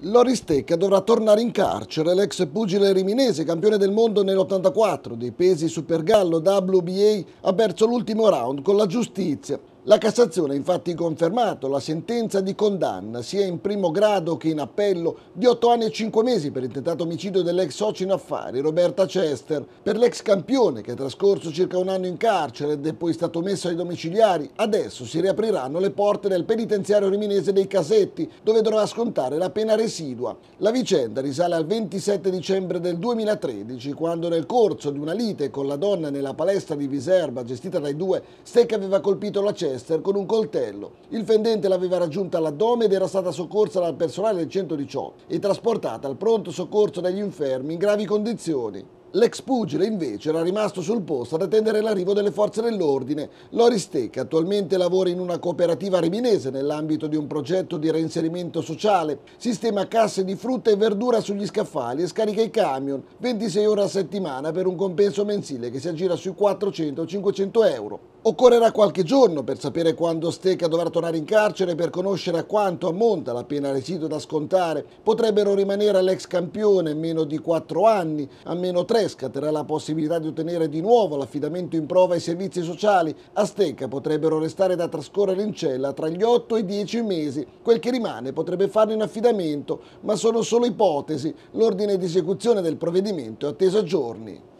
Loris Tecca dovrà tornare in carcere. L'ex pugile riminese, campione del mondo nell'84 dei pesi Supergallo WBA, ha perso l'ultimo round con la giustizia. La Cassazione ha infatti confermato la sentenza di condanna sia in primo grado che in appello di 8 anni e 5 mesi per il tentato omicidio dell'ex socio in affari Roberta Chester, per l'ex campione che è trascorso circa un anno in carcere ed è poi stato messo ai domiciliari. Adesso si riapriranno le porte del penitenziario riminese dei Casetti, dove dovrà scontare la pena residua. La vicenda risale al 27 dicembre del 2013, quando nel corso di una lite con la donna nella palestra di Viserba gestita dai due, Stecca aveva colpito la Chester Manchester con un coltello. Il fendente l'aveva raggiunta all'addome ed era stata soccorsa dal personale del 118 e trasportata al pronto soccorso dagli infermi in gravi condizioni. L'ex pugile invece era rimasto sul posto ad attendere l'arrivo delle forze dell'ordine. Loris Stecca attualmente lavora in una cooperativa riminese nell'ambito di un progetto di reinserimento sociale. Sistema casse di frutta e verdura sugli scaffali e scarica i camion 26 ore a settimana per un compenso mensile che si aggira sui 400-500 euro. Occorrerà qualche giorno per sapere quando Stecca dovrà tornare in carcere per conoscere a quanto ammonta la pena residua da scontare. Potrebbero rimanere all'ex campione meno di 4 anni, a meno 3 scatterà la possibilità di ottenere di nuovo l'affidamento in prova ai servizi sociali. A Stecca potrebbero restare da trascorrere in cella tra gli 8 e i 10 mesi. Quel che rimane potrebbe farlo in affidamento, ma sono solo ipotesi. L'ordine di esecuzione del provvedimento è atteso a giorni.